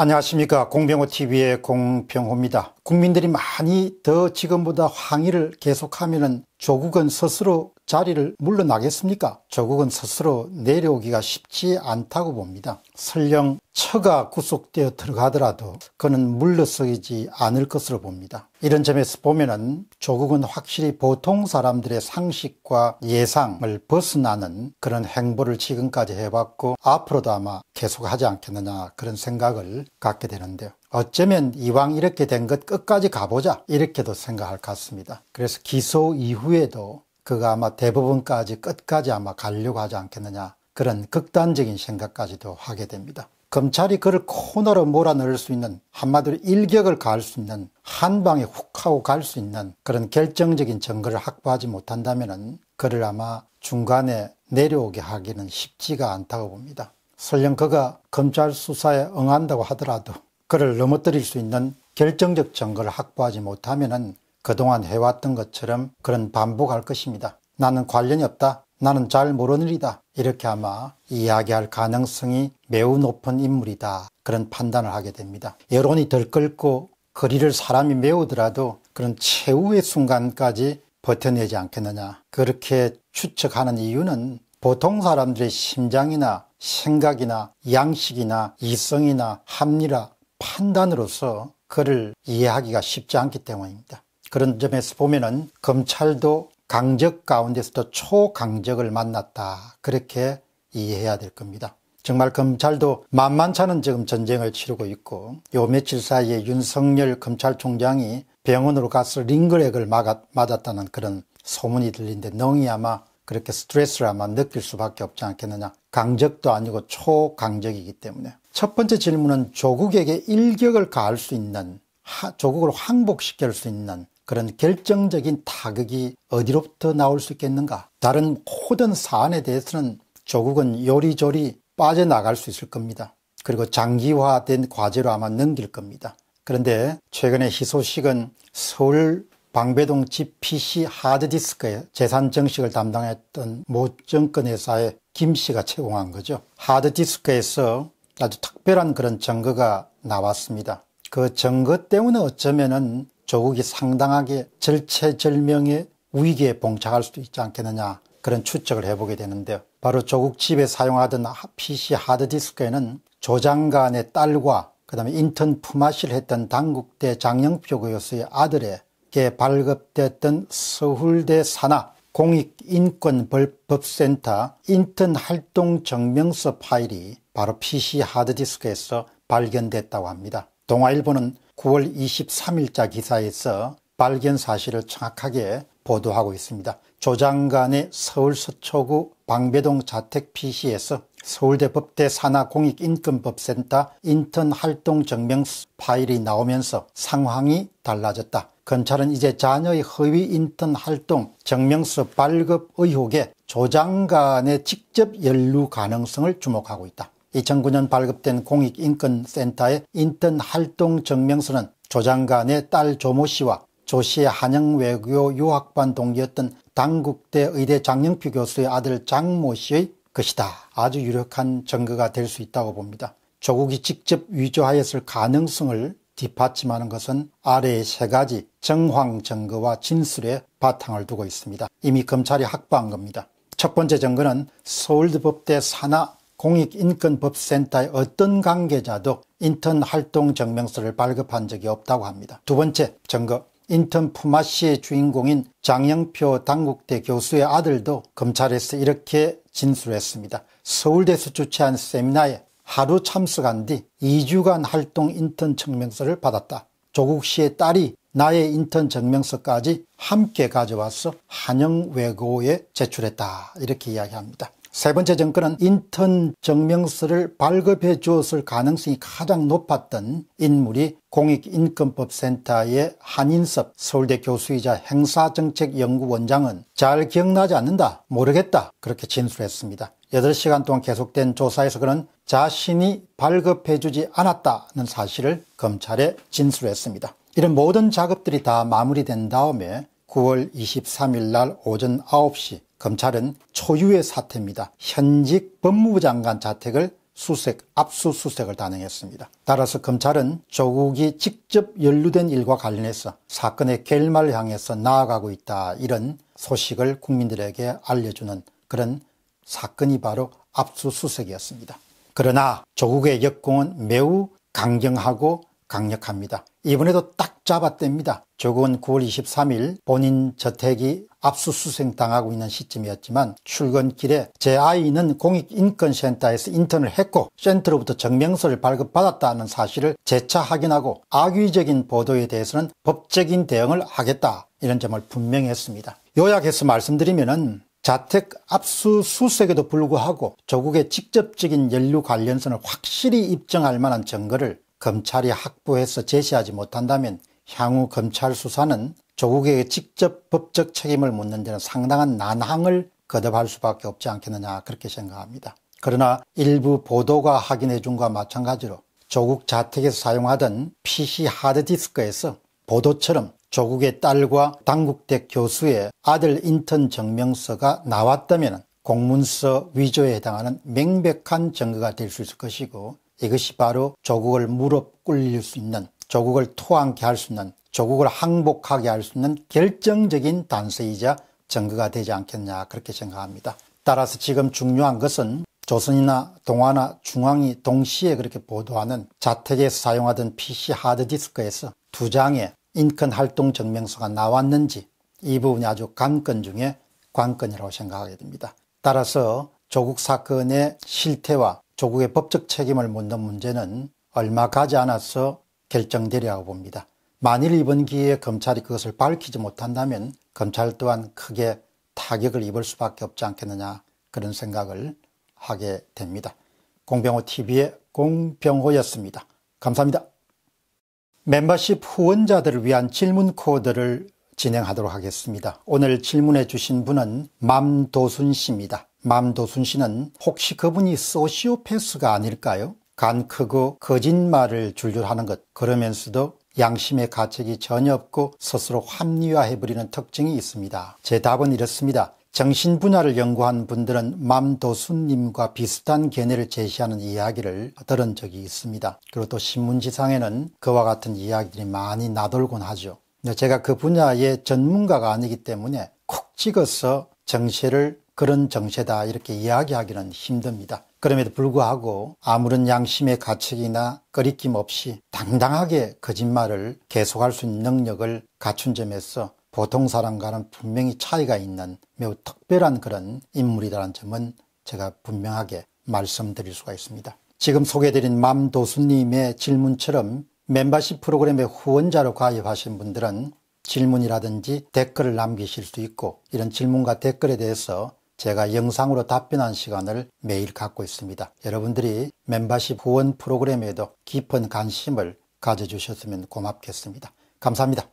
안녕하십니까 공병호TV의 공병호입니다. 국민들이 많이 더 지금보다 항의를 계속하면 조국은 스스로 자리를 물러나겠습니까? 조국은 스스로 내려오기가 쉽지 않다고 봅니다. 설령 처가 구속되어 들어가더라도 그는 물러서지 않을 것으로 봅니다. 이런 점에서 보면은 조국은 확실히 보통 사람들의 상식과 예상을 벗어나는 그런 행보를 지금까지 해왔고 앞으로도 아마 계속하지 않겠느냐 그런 생각을 갖게 되는데요. 어쩌면 이왕 이렇게 된 것 끝까지 가보자 이렇게도 생각할 것 같습니다. 그래서 기소 이후에도 그가 아마 대부분까지 끝까지 아마 가려고 하지 않겠느냐 그런 극단적인 생각까지도 하게 됩니다. 검찰이 그를 코너로 몰아넣을 수 있는 한마디로 일격을 가할 수 있는 한 방에 훅 하고 갈 수 있는 그런 결정적인 증거를 확보하지 못한다면 그를 아마 중간에 내려오게 하기는 쉽지가 않다고 봅니다. 설령 그가 검찰 수사에 응한다고 하더라도 그를 넘어뜨릴 수 있는 결정적 증거를 확보하지 못하면 그동안 해왔던 것처럼 그런 반복할 것입니다. 나는 관련이 없다. 나는 잘 모르는 일이다. 이렇게 아마 이야기할 가능성이 매우 높은 인물이다. 그런 판단을 하게 됩니다. 여론이 덜 끓고 거리를 사람이 메우더라도 그런 최후의 순간까지 버텨내지 않겠느냐. 그렇게 추측하는 이유는 보통 사람들의 심장이나 생각이나 양식이나 이성이나 합리라 판단으로서 그를 이해하기가 쉽지 않기 때문입니다. 그런 점에서 보면은 검찰도 강적 가운데서도 초강적을 만났다. 그렇게 이해해야 될 겁니다. 정말 검찰도 만만찮은 지금 전쟁을 치르고 있고 요 며칠 사이에 윤석열 검찰총장이 병원으로 가서 링거렉을 맞았다는 그런 소문이 들린데 능이 아마 그렇게 스트레스를 아마 느낄 수밖에 없지 않겠느냐. 강적도 아니고 초강적이기 때문에. 첫 번째 질문은 조국에게 일격을 가할 수 있는 조국을 항복시킬 수 있는 그런 결정적인 타격이 어디로부터 나올 수 있겠는가? 다른 모든 사안에 대해서는 조국은 요리조리 빠져나갈 수 있을 겁니다. 그리고 장기화된 과제로 아마 넘길 겁니다. 그런데 최근에 희소식은 서울 방배동 집 PC 하드디스크에 재산 정식을 담당했던 모 정권회사의 김 씨가 제공한 거죠. 하드디스크에서 아주 특별한 그런 증거가 나왔습니다. 그 증거 때문에 어쩌면은 조국이 상당하게 절체절명의 위기에 봉착할 수도 있지 않겠느냐 그런 추측을 해보게 되는데요. 바로 조국 집에 사용하던 PC 하드디스크에는 조장관의 딸과 그 다음에 인턴 품앗이를 했던 당국대 장영표 교수의 아들에게 발급됐던 서울대 산하 공익인권법센터 인턴 활동 증명서 파일이 바로 PC 하드디스크에서 발견됐다고 합니다. 동아일보는 9월 23일자 기사에서 발견 사실을 정확하게 보도하고 있습니다. 조장관의 서울 서초구 방배동 자택 PC에서 서울대법대 산하공익인권법센터 인턴 활동 증명 파일이 나오면서 상황이 달라졌다. 검찰은 이제 자녀의 허위 인턴 활동 증명서 발급 의혹에 조장관의 직접 연루 가능성을 주목하고 있다. 2009년 발급된 공익인권센터의 인턴 활동 증명서는 조 장관의 딸 조모 씨와 조 씨의 한양 외교 유학반 동기였던 당국대 의대 장영표 교수의 아들 장모 씨의 것이다. 아주 유력한 증거가 될 수 있다고 봅니다. 조국이 직접 위조하였을 가능성을 뒷받침하는 것은 아래의 세 가지 정황 증거와 진술에 바탕을 두고 있습니다. 이미 검찰이 확보한 겁니다. 첫 번째 증거는 서울대법대 산하 공익인권법센터의 어떤 관계자도 인턴 활동 증명서를 발급한 적이 없다고 합니다. 두 번째 증거 인턴 푸마시의 주인공인 장영표 당국대 교수의 아들도 검찰에서 이렇게 진술했습니다. 서울대에서 주최한 세미나에 하루 참석한 뒤 2주간 활동 인턴 증명서를 받았다. 조국 씨의 딸이 나의 인턴 증명서까지 함께 가져와서 한영 외고에 제출했다. 이렇게 이야기합니다. 세 번째 정권은 인턴 증명서를 발급해 주었을 가능성이 가장 높았던 인물이 공익인권법센터의 한인섭 서울대 교수이자 행사정책연구원장은 잘 기억나지 않는다 모르겠다 그렇게 진술했습니다. 8시간 동안 계속된 조사에서 그는 자신이 발급해 주지 않았다는 사실을 검찰에 진술했습니다. 이런 모든 작업들이 다 마무리된 다음에 9월 23일 날 오전 9시 검찰은 초유의 사태입니다. 현직 법무부 장관 자택을 수색, 압수수색을 단행했습니다. 따라서 검찰은 조국이 직접 연루된 일과 관련해서 사건의 결말을 향해서 나아가고 있다 이런 소식을 국민들에게 알려주는 그런 사건이 바로 압수수색이었습니다. 그러나 조국의 역공은 매우 강경하고 강력합니다. 이번에도 딱잡았답니다 조국은 9월 23일 본인 저택이 압수수색 당하고 있는 시점이었지만 출근길에 제 아이는 공익인권센터에서 인턴을 했고 센터로부터 증명서를 발급받았다는 사실을 재차 확인하고 악의적인 보도에 대해서는 법적인 대응을 하겠다 이런 점을 분명히 했습니다. 요약해서 말씀드리면은 자택 압수수색에도 불구하고 조국의 직접적인 연료 관련성을 확실히 입증할 만한 증거를 검찰이 확보해서 제시하지 못한다면 향후 검찰 수사는 조국에게 직접 법적 책임을 묻는 데는 상당한 난항을 거듭할 수밖에 없지 않겠느냐 그렇게 생각합니다. 그러나 일부 보도가 확인해 준과 것 마찬가지로 조국 자택에서 사용하던 PC 하드디스크에서 보도처럼 조국의 딸과 당국대 교수의 아들 인턴 증명서가 나왔다면 공문서 위조에 해당하는 명백한 증거가 될 수 있을 것이고 이것이 바로 조국을 무릎 꿇릴 수 있는 조국을 토항케 할 수 있는 조국을 항복하게 할 수 있는 결정적인 단서이자 증거가 되지 않겠냐 그렇게 생각합니다. 따라서 지금 중요한 것은 조선이나 동아나 중앙이 동시에 그렇게 보도하는 자택에서 사용하던 PC 하드디스크에서 두 장의 인권 활동 증명서가 나왔는지 이 부분이 아주 관건 중에 관건이라고 생각하게 됩니다. 따라서 조국 사건의 실태와 조국의 법적 책임을 묻는 문제는 얼마 가지 않아서 결정되리라고 봅니다. 만일 이번 기회에 검찰이 그것을 밝히지 못한다면 검찰 또한 크게 타격을 입을 수밖에 없지 않겠느냐 그런 생각을 하게 됩니다. 공병호TV의 공병호였습니다. 감사합니다. 멤버십 후원자들을 위한 질문 코드를 진행하도록 하겠습니다. 오늘 질문해 주신 분은 맘도순 씨입니다. 맘도순 씨는 혹시 그분이 소시오패스가 아닐까요? 간 크고 거짓말을 줄줄하는 것 그러면서도 양심의 가책이 전혀 없고 스스로 합리화해버리는 특징이 있습니다. 제 답은 이렇습니다. 정신 분야를 연구한 분들은 맘도순님과 비슷한 견해를 제시하는 이야기를 들은 적이 있습니다. 그리고 또 신문지상에는 그와 같은 이야기들이 많이 나돌곤 하죠. 제가 그 분야의 전문가가 아니기 때문에 콕 찍어서 정체를 그런 정세다 이렇게 이야기하기는 힘듭니다. 그럼에도 불구하고 아무런 양심의 가책이나 꺼리낌 없이 당당하게 거짓말을 계속할 수 있는 능력을 갖춘 점에서 보통 사람과는 분명히 차이가 있는 매우 특별한 그런 인물이라는 점은 제가 분명하게 말씀드릴 수가 있습니다. 지금 소개드린 맘도수님의 질문처럼 멤버십 프로그램의 후원자로 가입하신 분들은 질문이라든지 댓글을 남기실 수 있고 이런 질문과 댓글에 대해서 제가 영상으로 답변한 시간을 매일 갖고 있습니다. 여러분들이 멤버십 후원 프로그램에도 깊은 관심을 가져주셨으면 고맙겠습니다. 감사합니다.